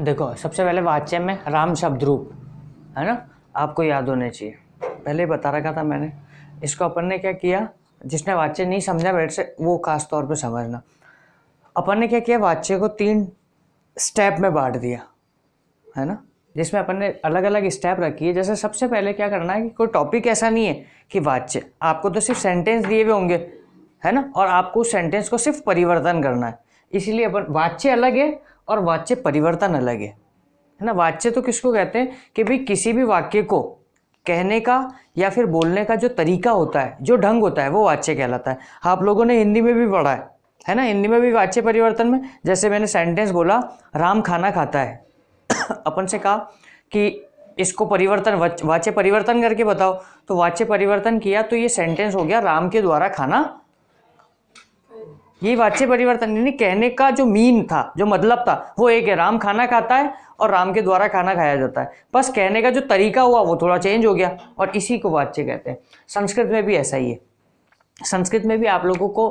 देखो सबसे पहले वाच्य में राम शब्द रूप है ना आपको याद होने चाहिए पहले बता रखा था मैंने इसको अपन ने क्या किया जिसने वाच्य नहीं समझा बैठ से वो खास तौर पे समझना अपन ने क्या किया वाच्य को तीन स्टेप में बांट दिया है ना जिसमें अपन ने अलग अलग स्टेप रखी है जैसे सबसे पहले क्या करना है कि कोई टॉपिक ऐसा नहीं है कि वाच्य आपको तो सिर्फ सेंटेंस दिए हुए होंगे है ना और आपको उस सेंटेंस को सिर्फ परिवर्तन करना है इसीलिए अपन वाच्य अलग है और वाच्य परिवर्तन अलग है है ना वाच्य तो किसको कहते हैं कि भाई किसी भी वाक्य को कहने का या फिर बोलने का जो तरीका होता है जो ढंग होता है वो वाच्य कहलाता है आप लोगों ने हिंदी में भी पढ़ा है है ना हिंदी में भी वाच्य परिवर्तन में जैसे मैंने सेंटेंस बोला राम खाना खाता है अपन से कहा कि इसको परिवर्तन वाच्य परिवर्तन करके बताओ तो वाच्य परिवर्तन किया तो ये सेंटेंस हो गया राम के द्वारा खाना ये वाच्य परिवर्तन यानी कहने का जो मीन था जो मतलब था वो एक है राम खाना खाता है और राम के द्वारा खाना खाया जाता है बस कहने का जो तरीका हुआ वो थोड़ा चेंज हो गया और इसी को वाच्य कहते हैं संस्कृत में भी ऐसा ही है संस्कृत में भी आप लोगों को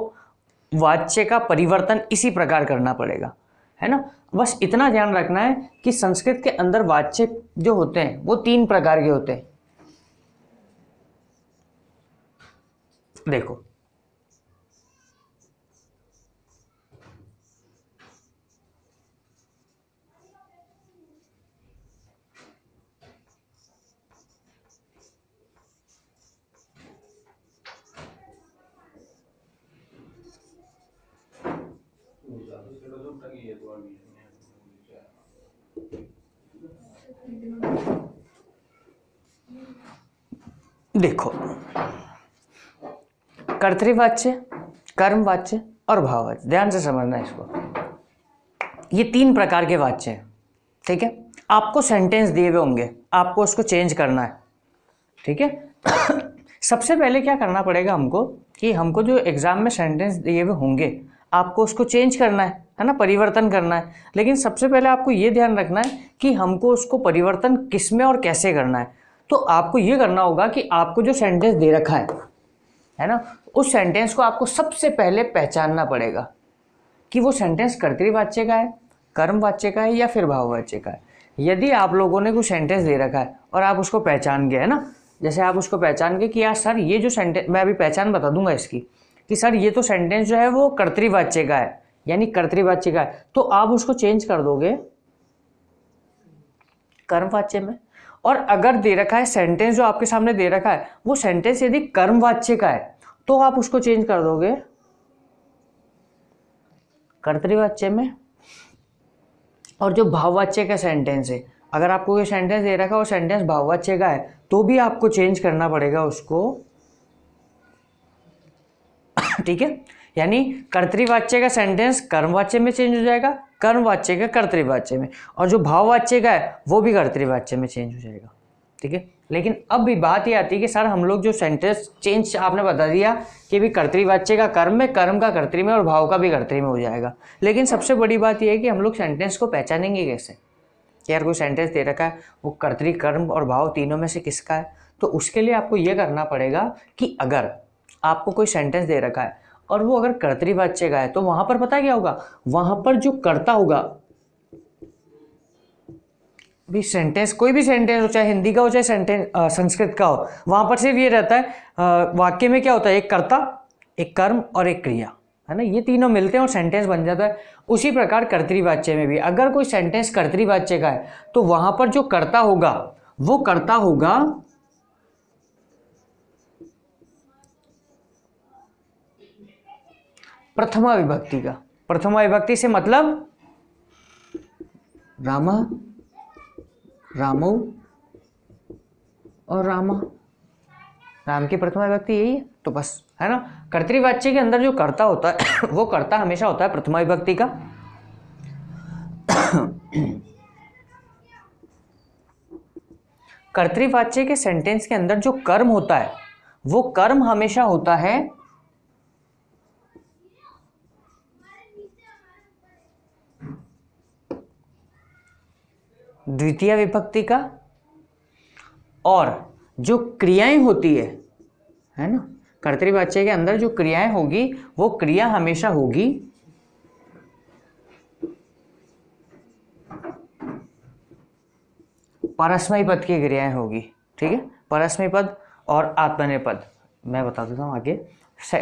वाच्य का परिवर्तन इसी प्रकार करना पड़ेगा है ना बस इतना ध्यान रखना है कि संस्कृत के अंदर वाच्य जो होते हैं वो तीन प्रकार के होते हैं देखो देखो कर्तृवाच्य कर्मवाच्य और भाववाच्य ध्यान से समझना इसको ये तीन प्रकार के वाच्य हैं ठीक है आपको सेंटेंस दिए हुए होंगे आपको उसको चेंज करना है ठीक है सबसे पहले क्या करना पड़ेगा हमको कि हमको जो एग्ज़ाम में सेंटेंस दिए हुए होंगे आपको उसको चेंज करना है है ना परिवर्तन करना है लेकिन सबसे पहले आपको ये ध्यान रखना है कि हमको उसको परिवर्तन किस में और कैसे करना है तो आपको ये करना होगा कि आपको जो सेंटेंस दे रखा है है ना उस सेंटेंस को आपको सबसे पहले पहचानना पड़ेगा कि वो सेंटेंस कर्तृवाच्य का है कर्मवाच्य का है या फिर भाववाच्य का है यदि आप लोगों ने कुछ सेंटेंस दे रखा है और आप उसको पहचान गए है ना जैसे आप उसको पहचान गए कि यार सर ये जो सेंटेंस मैं अभी पहचान बता दूंगा इसकी कि सर ये तो सेंटेंस जो है वो कर्तृवाच्य का है यानी कर्तृवाच्य का है तो आप उसको चेंज कर दोगे कर्मवाच्य में और अगर दे रखा है सेंटेंस जो आपके सामने दे रखा है वो सेंटेंस यदि कर्मवाच्य का है तो आप उसको चेंज कर दोगे कर्तृवाच्य में और जो भाववाच्य का सेंटेंस है अगर आपको ये सेंटेंस दे रखा है और सेंटेंस भाववाच्य का है तो भी आपको चेंज करना पड़ेगा उसको ठीक है यानी कर्तृवाच्य का सेंटेंस कर्मवाच्य में चेंज हो जाएगा कर्मवाच्य का कर्तृवाच्य में और जो भाववाच्य का है वो भी कर्तृवाच्य में चेंज हो जाएगा ठीक है लेकिन अब भी बात ये आती है कि सर हम लोग जो सेंटेंस चेंज आपने बता दिया कि भी कर्तृवाच्य का कर्म में कर्म का कर्तृ में और भाव का भी कर्तृ में हो जाएगा लेकिन सबसे बड़ी बात यह है कि हम लोग सेंटेंस को पहचानेंगे कैसे कि यार कोई सेंटेंस दे रखा है वो कर्तृ कर्म और भाव तीनों में से किसका है तो उसके लिए आपको ये करना पड़ेगा कि अगर आपको कोई सेंटेंस दे रखा है और वो अगर कर्तरीवाच्य का है तो वहां पर पता क्या होगा वहां पर जो करता होगा भी सेंटेंस कोई भी सेंटेंस हो चाहे हिंदी का हो चाहे सेंटेंस संस्कृत का हो वहां पर सिर्फ ये रहता है वाक्य में क्या होता है एक कर्ता एक कर्म और एक क्रिया है ना ये तीनों मिलते हैं और सेंटेंस बन जाता है उसी प्रकार कर्तरीवाच्य में भी अगर कोई सेंटेंस कर्तरीवाच्य का है तो वहां पर जो कर्ता होगा वो कर्ता होगा प्रथमा विभक्ति का प्रथमा विभक्ति से मतलब रामा रामो और रामा राम की प्रथमा विभक्ति यही है तो बस है ना कर्तृवाच्य के अंदर जो कर्ता होता है वो कर्ता हमेशा होता है प्रथमा विभक्ति का कर्तृवाच्य के सेंटेंस के अंदर जो कर्म होता है वो कर्म हमेशा होता है द्वितीय विभक्ति का और जो क्रियाएं होती है है ना कर्तृवाच्य के अंदर जो क्रियाएं होगी वो क्रिया हमेशा होगी परस्मय पद की क्रियाएं होगी ठीक है परस्मय पद और आत्मने पद मैं बता देता हूँ आगे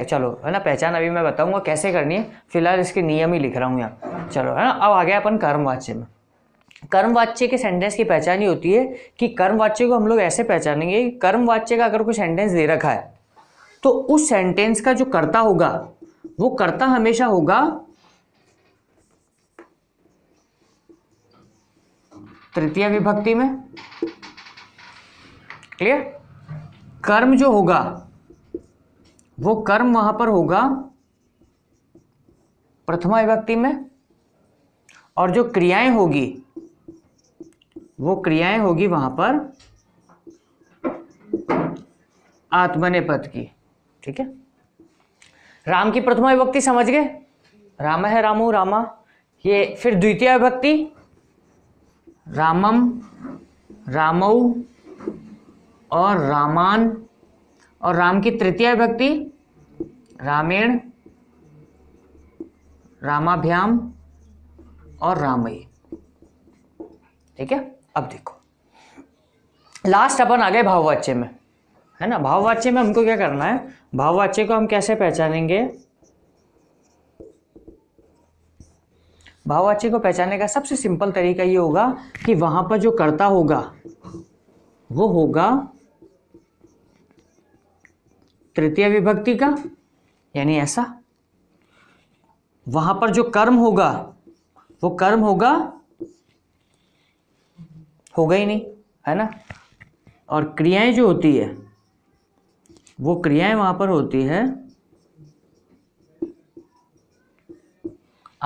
चलो है ना पहचान अभी मैं बताऊंगा कैसे करनी है फिलहाल इसके नियम ही लिख रहा हूँ यहाँ चलो है ना अब आ गया अपन कर्मवाच्य में कर्मवाच्य के सेंटेंस की पहचान ही होती है कि कर्मवाच्य को हम लोग ऐसे पहचानेंगे कि कर्मवाच्य का अगर कोई सेंटेंस दे रखा है तो उस सेंटेंस का जो कर्ता होगा वो कर्ता हमेशा होगा तृतीय विभक्ति में क्लियर कर्म जो होगा वो कर्म वहां पर होगा प्रथमा विभक्ति में और जो क्रियाएं होगी वो क्रियाएं होगी वहां पर आत्मने पद की ठीक है राम की प्रथमा विभक्ति समझ गए राम है रामो रामा ये फिर द्वितीय विभक्ति रामम रामऊ और रामान और राम की तृतीय विभक्ति रामेण रामाभ्याम और रामय ठीक है अब देखो लास्ट अपन आ गए भाववाच्य में है ना भाववाच्य में हमको क्या करना है भाववाच्य को हम कैसे पहचानेंगे भाववाच्य को पहचानने का सबसे सिंपल तरीका ये होगा कि वहां पर जो करता होगा वो होगा तृतीय विभक्ति का यानी ऐसा वहां पर जो कर्म होगा वो कर्म होगा होगा ही नहीं है ना और क्रियाएं जो होती है वो क्रियाएं वहाँ पर होती है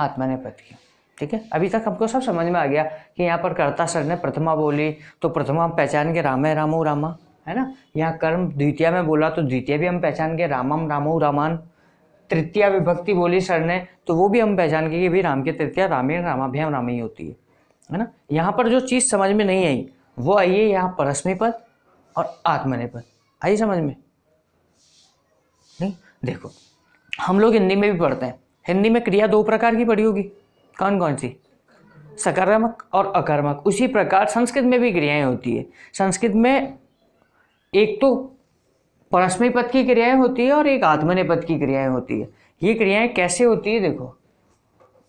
आत्मा ने प्रति ठीक है अभी तक हमको सब समझ में आ गया कि यहाँ पर कर्ता सर ने प्रथमा बोली तो प्रथमा हम पहचान के राम है रामो रामा है ना यहाँ कर्म द्वितीय में बोला तो द्वितीय भी हम पहचान के रामम रामो रामान तृतीय विभक्ति बोली सर ने तो वो भी हम पहचान के कि भाई राम के तृतीय रामेण रामाभ्याम रामी होती है है ना यहाँ पर जो चीज़ समझ में नहीं आई वो आई है यहाँ परस्मी पद और आत्मनिर्भर आई समझ में नहीं देखो हम लोग हिंदी में भी पढ़ते हैं हिंदी में क्रिया दो प्रकार की पढ़ी होगी कौन कौन सी सकारात्मक और अकर्मक उसी प्रकार संस्कृत में भी क्रियाएं होती है संस्कृत में एक तो परस्मय पद की क्रियाएं होती है और एक आत्मनिपद की क्रियाएं होती है ये क्रियाएं कैसे होती है देखो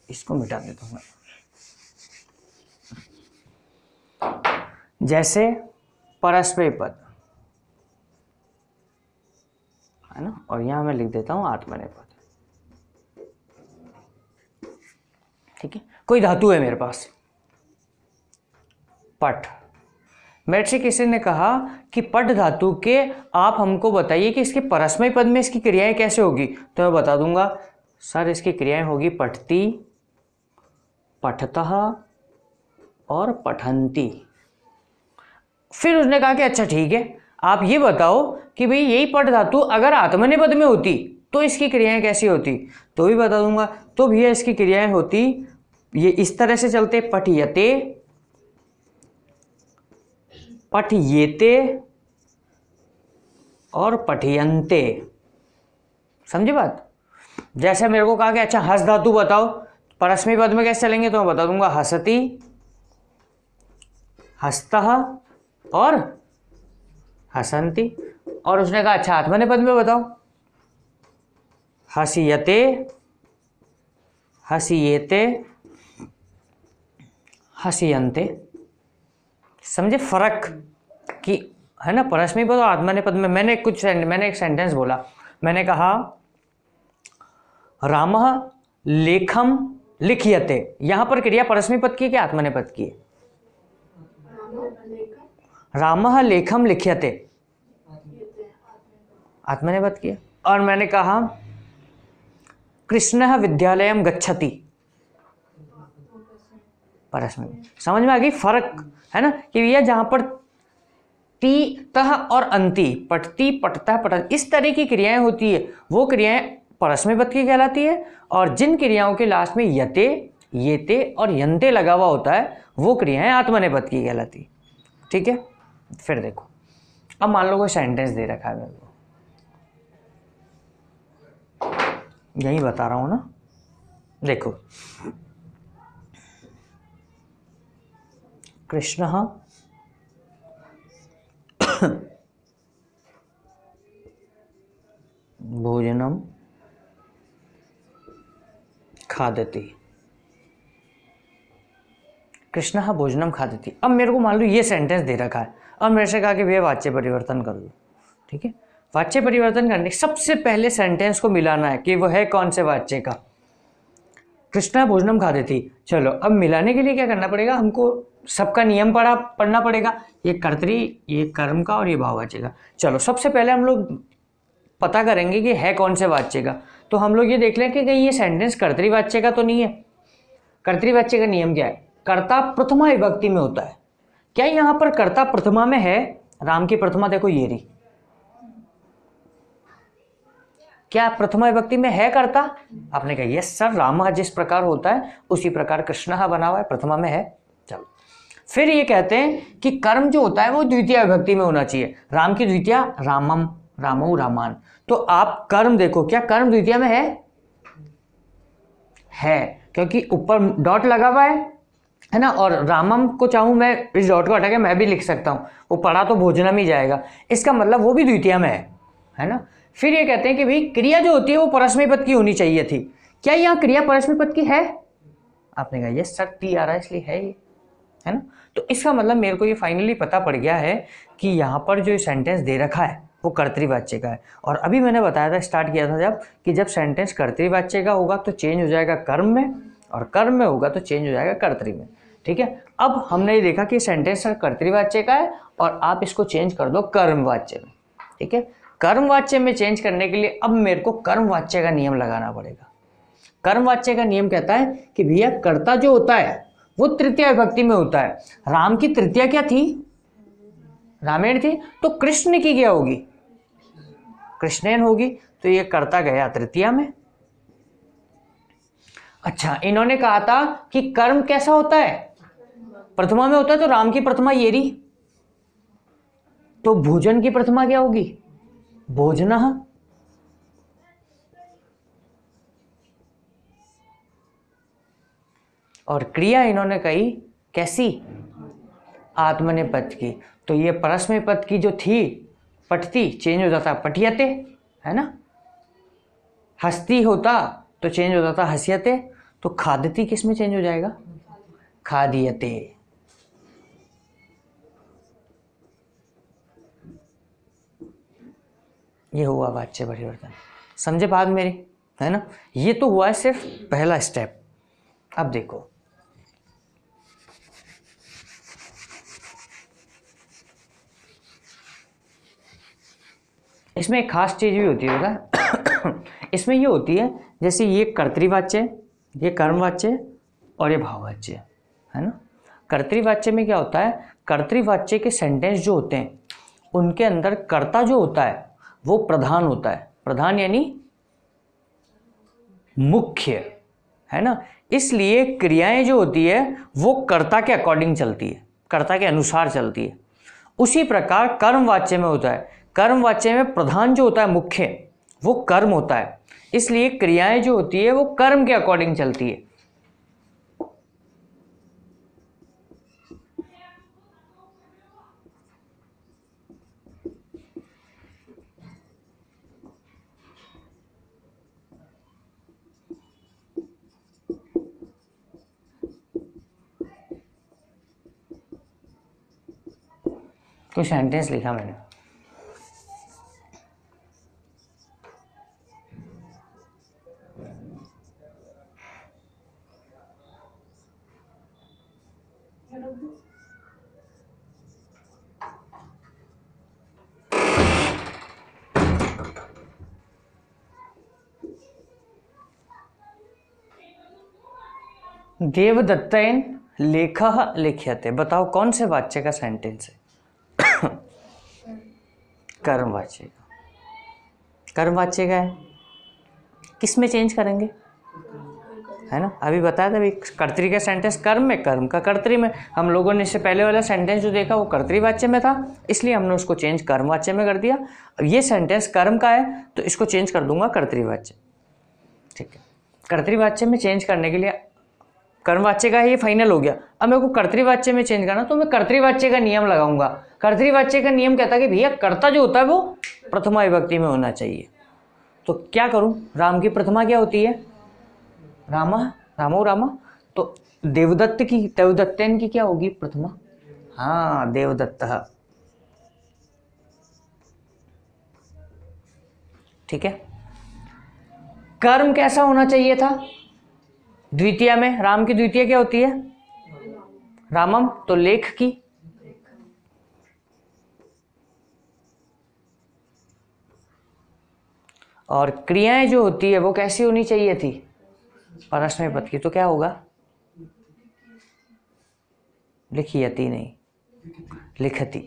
इसको मिटा देता हूँ मैं जैसे परस्पय पद है ना और यहां मैं लिख देता आत्मने आत्मनिर्भर ठीक है कोई धातु है मेरे पास पट मेट्रिक किसी ने कहा कि पट धातु के आप हमको बताइए कि इसके परस्मय पद में इसकी क्रियाएं कैसे होगी तो मैं बता दूंगा सर इसकी क्रियाएं होगी पठती पठतः और पठंती फिर उसने कहा कि अच्छा ठीक है आप ये बताओ कि भाई यही पट धातु अगर आत्मनिपद में होती तो इसकी क्रियाएं कैसी होती तो भी बता दूंगा तो भैया इसकी क्रियाएं होती ये इस तरह से चलते पठियते पठियते और पठियंते समझे बात जैसे मेरे को कहा कि अच्छा हस धातु बताओ परस्मी पद में कैसे चलेंगे तो मैं बता दूंगा हसती हस्त और हसंती और उसने कहा अच्छा आत्मने पद में बताओ हसीयते हसीयते हसीयते समझे फर्क कि है ना परस्मी पद और आत्मने पद में मैंने कुछ मैंने एक सेंटेंस बोला मैंने कहा राम लेखम लिखियते यहाँ पर क्रिया परस्मी पद की क्या आत्मने पद की है राम लेखम लिख्यते आत्मा ने बात किया और मैंने कहा कृष्ण विद्यालय गच्छति परस में समझ में आ गई फर्क है ना कि भैया जहाँ पर टी तह और अंति पटती पटता पटन इस तरह की क्रियाएं होती है वो क्रियाएं परस में बत की कहलाती है और जिन क्रियाओं के लास्ट में यते येते और यंते लगा हुआ होता है वो क्रियाएं आत्मनेपद की कहलाती ठीक है फिर देखो अब मान लो कोई सेंटेंस दे रखा है मेरे को यही बता रहा हूँ ना देखो कृष्ण भोजनम खादती कृष्णा हाँ भोजनम खाती थी अब मेरे को मान लो ये सेंटेंस दे रखा है अब मेरे से कहा कि भैया वाच्य परिवर्तन कर दो ठीक है वाच्य परिवर्तन करने सबसे पहले सेंटेंस को मिलाना है कि वो है कौन से वाच्य का कृष्णा हाँ भोजनम खाती थी चलो अब मिलाने के लिए क्या करना पड़ेगा हमको सबका नियम पढ़ा पढ़ना पड़ेगा ये कर्तरी ये कर्म का और ये भाववाच्य का चलो सबसे पहले हम लोग पता करेंगे कि है कौन से वाच्य का तो हम लोग ये देख लें कि कहीं ये सेंटेंस कर्तरी वाच्य का तो नहीं है कर्तरी वाच्य का नियम क्या है कर्ता प्रथमा विभक्ति में होता है क्या यहां पर कर्ता प्रथमा में है राम की प्रथमा देखो ये रही क्या प्रथमा विभक्ति में है कर्ता आपने कहा यस सर रामा जिस प्रकार होता है उसी प्रकार कृष्ण बना हुआ है प्रथमा में है चलो फिर ये कहते हैं कि कर्म जो होता है वो द्वितीय विभक्ति में होना चाहिए राम की द्वितीय रामम रामो रामान तो आप कर्म देखो क्या कर्म द्वितीय में है है क्योंकि ऊपर डॉट लगा हुआ है है ना और रामम को चाहूँ मैं इस डॉट को हटा के मैं भी लिख सकता हूँ वो पढ़ा तो भोजनम ही जाएगा इसका मतलब वो भी द्वितीय में है है ना फिर ये कहते हैं कि भाई क्रिया जो होती है वो परस्मय पद की होनी चाहिए थी क्या यहाँ क्रिया परस्मय पद की है आपने कहा ये सर टी आ रहा है इसलिए है ये है ना तो इसका मतलब मेरे को ये फाइनली पता पड़ गया है कि यहाँ पर जो सेंटेंस दे रखा है वो कर्तृवाच्य का है और अभी मैंने बताया था स्टार्ट किया था जब कि जब सेंटेंस कर्तृवाच्य का होगा तो चेंज हो जाएगा कर्म में और कर्म में होगा तो चेंज हो जाएगा कर्तरी में ठीक है अब हमने ये देखा कि सेंटेंस सर कर्तृवाच्य का है और आप इसको चेंज कर दो कर्मवाच्य में ठीक है कर्मवाच्य में चेंज करने के लिए अब मेरे को कर्मवाच्य का नियम लगाना पड़ेगा कर्मवाच्य का नियम कहता है कि भैया कर्ता जो होता है वो तृतीय विभक्ति में होता है राम की तृतीय क्या थी रामायण थी तो कृष्ण की क्या होगी कृष्णन होगी तो ये कर्ता गया तृतीया में अच्छा इन्होंने कहा था कि कर्म कैसा होता है प्रथमा में होता है तो राम की प्रथमा ये रही तो भोजन की प्रथमा क्या होगी भोजन और क्रिया इन्होंने कही कैसी पथ की तो ये परस्मय पद की जो थी पटती चेंज हो जाता पटियते है ना हस्ती होता तो चेंज हो जाता हसियते तो खादती किस में चेंज हो जाएगा खादियते ये हुआ वाच्य परिवर्तन समझे बात मेरी है ना ये तो हुआ है सिर्फ पहला स्टेप अब देखो इसमें एक खास चीज़ भी होती है इसमें ये होती है जैसे ये कर्तवाच्य ये कर्मवाच्य और ये भाववाच्य है ना कर्तृवाच्य में क्या होता है कर्तृवाच्य के सेंटेंस जो होते हैं उनके अंदर कर्ता जो होता है वो प्रधान होता है प्रधान यानी मुख्य है ना इसलिए क्रियाएं जो होती है वो कर्ता के अकॉर्डिंग चलती है कर्ता के अनुसार चलती है उसी प्रकार कर्मवाच्य में होता है कर्मवाच्य में प्रधान जो होता है मुख्य वो कर्म होता है इसलिए क्रियाएं जो होती है वो कर्म के अकॉर्डिंग चलती है कुछ सेंटेंस लिखा मैंने देवदत्तन लेख लिख्यते बताओ कौन से वाच्य का सेंटेंस है कर्म वाच्य का कर्म वाच्य का है किस में चेंज करेंगे है ना अभी बताया था अभी कर्तरी का सेंटेंस कर्म में कर्म का कर्तरी में हम लोगों ने इससे पहले वाला सेंटेंस जो देखा वो कर्तवाच्य में था इसलिए हमने उसको चेंज कर्मवाच्य में कर दिया अब ये सेंटेंस कर्म का है तो इसको चेंज कर दूंगा कर्तरीवाच्य ठीक है कर्तरीवाच्य में चेंज करने के लिए कर्मवाच्य का ये फाइनल हो गया अब मेरे को कर्तृवाच्य में चेंज करना तो मैं कर्तृवाच्य का नियम लगाऊंगा कर्तृवाच्य का नियम कहता है कि भैया कर्ता जो होता है वो प्रथमा विभक्ति में होना चाहिए तो क्या करूँ राम की प्रथमा क्या होती है रामा रामो रामा तो देवदत्त की देवदत्तन की क्या होगी प्रथमा हाँ देवदत्त ठीक है कर्म कैसा होना चाहिए था द्वितीय में राम की द्वितीय क्या होती है रामम तो लेख की और क्रियाएं जो होती है वो कैसी होनी चाहिए थी परस्मय पद की तो क्या होगा लिखियती नहीं लिखती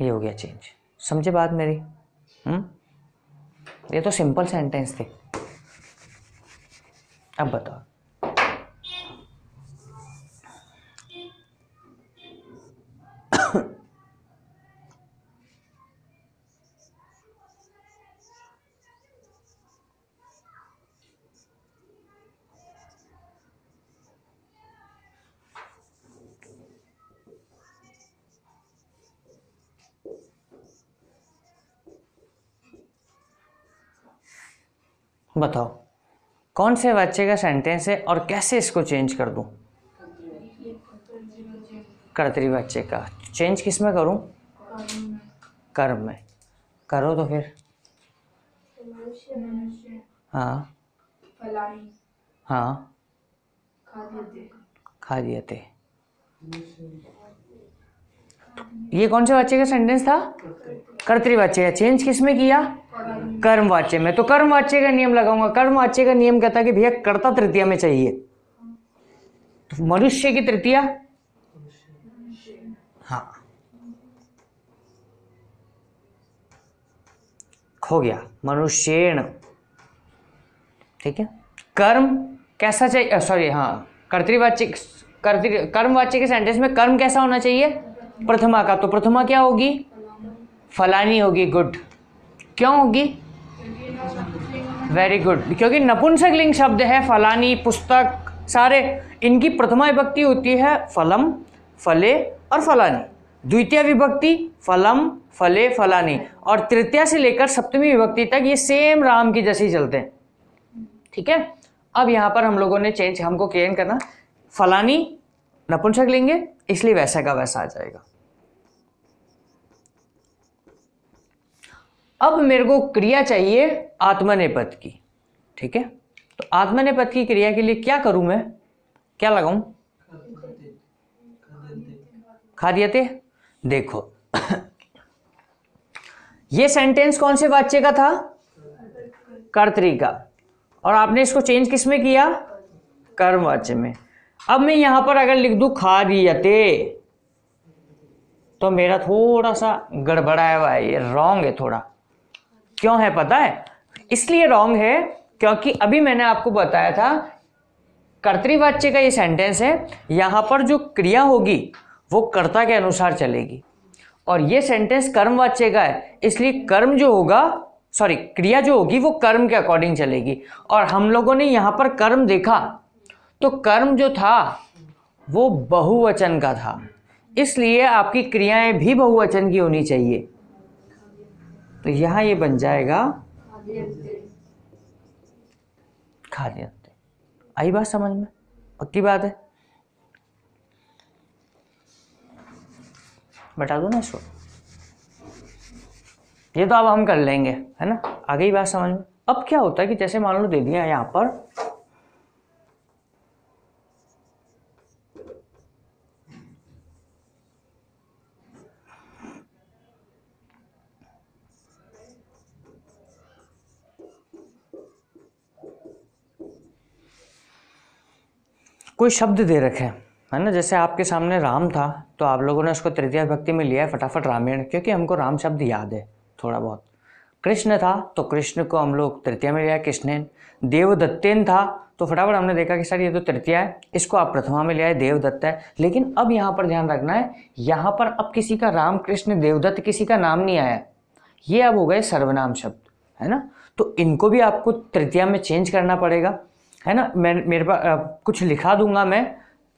ये हो गया चेंज समझे बात मेरी हम्म ये तो सिंपल सेंटेंस थे अब बताओ बताओ कौन से बच्चे का सेंटेंस है और कैसे इसको चेंज कर दूँ बच्चे का चेंज किस में करूँ कर्म में करो तो फिर हाँ हाँ खा दिए थे ये कौन से बच्चे का सेंटेंस था कर्तृवाच्य या चेंज किस में किया कर्मवाच्य में तो कर्मवाच्य का नियम लगाऊंगा कर्मवाच्य का नियम कहता है कि भैया कर्ता तृतीया में चाहिए तो मनुष्य की तृतीया हाँ हो गया मनुष्यण ठीक है कर्म कैसा चाहिए सॉरी हाँ कर्तृवाच्य कर्तृ कर्मवाच्य के सेंटेंस में कर्म कैसा होना चाहिए प्रथमा का तो प्रथमा क्या होगी फलानी होगी गुड क्यों होगी वेरी गुड क्योंकि नपुंसक लिंग शब्द है फलानी पुस्तक सारे इनकी प्रथमा विभक्ति होती है फलम फले और फलानी द्वितीय विभक्ति फलम फले फलानी और तृतीय से लेकर सप्तमी विभक्ति तक ये सेम राम की जैसे ही चलते हैं ठीक है अब यहाँ पर हम लोगों ने चेंज हमको क्लियर करना फलानी नपुंसक लेंगे इसलिए वैसा का वैसा आ जाएगा अब मेरे को क्रिया चाहिए आत्मनेपथ की ठीक है तो आत्मनेपथ की क्रिया के लिए क्या करूं मैं क्या लगाऊं खाद्यते देखो ये सेंटेंस कौन से वाच्य का था कर्तरी का और आपने इसको चेंज किस में किया कर्म वाच्य में अब मैं यहां पर अगर लिख दू खादियते तो मेरा थोड़ा सा गड़बड़ाया हुआ है ये रॉन्ग है थोड़ा क्यों है पता है इसलिए रॉन्ग है क्योंकि अभी मैंने आपको बताया था कर्तृवाच्य का ये सेंटेंस है यहाँ पर जो क्रिया होगी वो कर्ता के अनुसार चलेगी और ये सेंटेंस कर्मवाच्य का है इसलिए कर्म जो होगा सॉरी क्रिया जो होगी वो कर्म के अकॉर्डिंग चलेगी और हम लोगों ने यहाँ पर कर्म देखा तो कर्म जो था वो बहुवचन का था इसलिए आपकी क्रियाएं भी बहुवचन की होनी चाहिए तो यहाँ ये बन जाएगा खाली अंत्य आई बात समझ में पक्की बात है बता दो ना इसको ये तो अब हम कर लेंगे है ना आगे ही बात समझ में अब क्या होता है कि जैसे मान लो दे दिया यहाँ पर कोई शब्द दे रखे है ना जैसे आपके सामने राम था तो आप लोगों ने उसको तृतीय भक्ति में लिया है फटाफट रामायण क्योंकि हमको राम शब्द याद है थोड़ा बहुत कृष्ण था तो कृष्ण को हम लोग तृतीय में लिया कृष्णेन देवदत्तेन था तो फटाफट हमने देखा कि सर ये तो तृतीया है इसको आप प्रथमा में लिया है देवदत्त है लेकिन अब यहाँ पर ध्यान रखना है यहाँ पर अब किसी का राम कृष्ण देवदत्त किसी का नाम नहीं आया ये अब हो गए सर्वनाम शब्द है ना तो इनको भी आपको तृतीया में चेंज करना पड़ेगा है ना मैं मेरे पास कुछ लिखा दूंगा मैं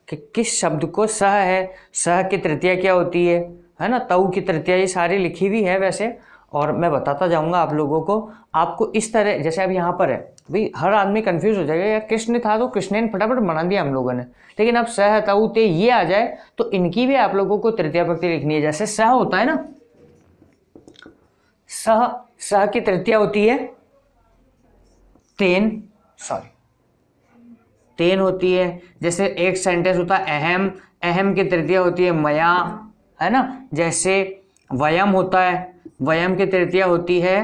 कि किस शब्द को सह है सह की तृतीया क्या होती है है ना तऊ की तृतीया ये सारी लिखी हुई है वैसे और मैं बताता जाऊंगा आप लोगों को आपको इस तरह जैसे अब यहाँ पर है भाई हर आदमी कंफ्यूज हो जाएगा यार कृष्ण था तो कृष्ण ने फटाफट बना दिया हम लोगों ने लेकिन अब सह तऊ ते ये आ जाए तो इनकी भी आप लोगों को तृतीय भक्ति लिखनी है जैसे सह होता है ना सह सह की तृतीया होती है तेन सॉरी तीन होती है जैसे एक सेंटेंस होता है अहम अहम की तृतीया होती है मया है ना जैसे वयम होता है वयम की तृतीया होती है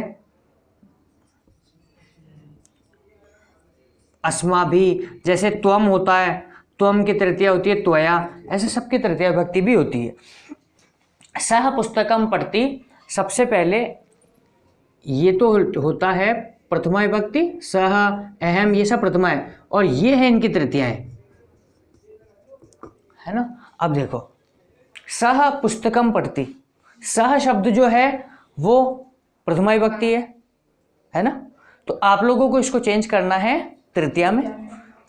अस्मा भी जैसे त्वम होता है त्वम की तृतीया होती है त्वया ऐसे सबकी तृतीय भक्ति भी होती है सह पुस्तकम पढ़ती सबसे पहले ये तो होता है प्रथमा विभक्ति सह अहम ये सब प्रथमा है और ये है इनकी तृतीया है ना अब देखो सह पुस्तकम पढ़ती सह शब्द जो है वो प्रथमा विभक्ति है है ना तो आप लोगों को इसको चेंज करना है तृतीया में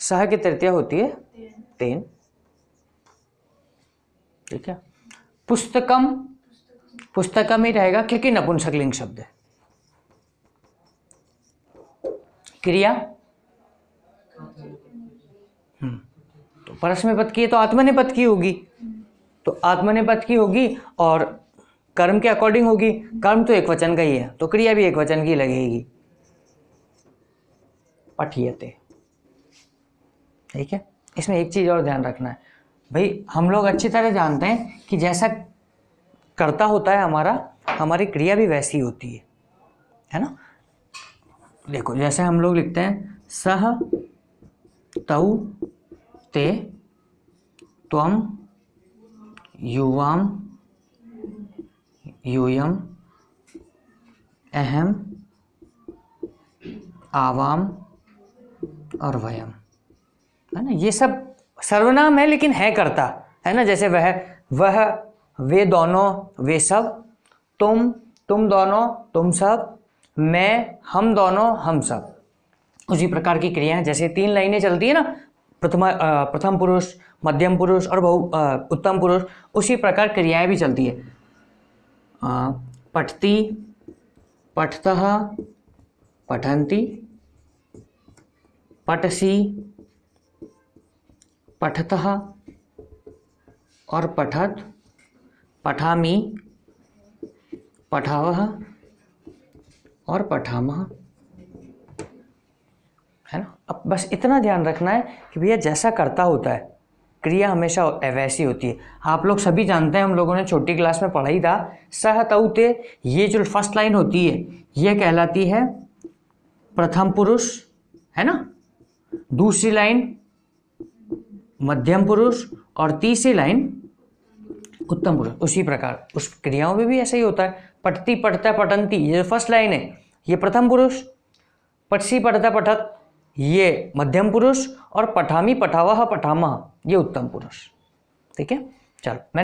सह की तृतीया होती है तीन ठीक है पुस्तकम पुस्तकम ही रहेगा क्योंकि नपुंसकलिंग शब्द है क्रिया हम्म। तो परस्मय पद की तो आत्मनिपद की होगी तो आत्मनिपद की होगी और कर्म के अकॉर्डिंग होगी कर्म तो एक वचन का ही है तो क्रिया भी एक वचन की लगेगी पठियते ठीक है इसमें एक चीज़ और ध्यान रखना है भाई हम लोग अच्छी तरह जानते हैं कि जैसा करता होता है हमारा हमारी क्रिया भी वैसी होती है है ना देखो जैसे हम लोग लिखते हैं सह तऊ ते तम युवाम यूयम अहम आवाम और वयम है ना ये सब सर्वनाम है लेकिन है करता है ना जैसे वह वह वे दोनों वे सब तुम तुम दोनों तुम सब मैं हम दोनों हम सब उसी प्रकार की है जैसे तीन लाइनें चलती है ना प्रथम प्रथम पुरुष मध्यम पुरुष और बहु उत्तम पुरुष उसी प्रकार क्रियाएं भी चलती है पठती पठत पठंती पठसी पठत और पठत पठामी पठाव और पठामा है ना अब बस इतना ध्यान रखना है कि भैया जैसा करता होता है क्रिया हमेशा वैसी होती है आप लोग सभी जानते हैं हम लोगों ने छोटी क्लास में पढ़ाई था तऊते ये जो फर्स्ट लाइन होती है ये कहलाती है प्रथम पुरुष है ना दूसरी लाइन मध्यम पुरुष और तीसरी लाइन उत्तम पुरुष उसी प्रकार उस क्रियाओं में भी ऐसा ही होता है पटती पटता पटंती ये जो फर्स्ट लाइन है ये प्रथम पुरुष पटसी पटता पठत ये मध्यम पुरुष और पठामी पठावह पठामह ये उत्तम पुरुष ठीक है चलो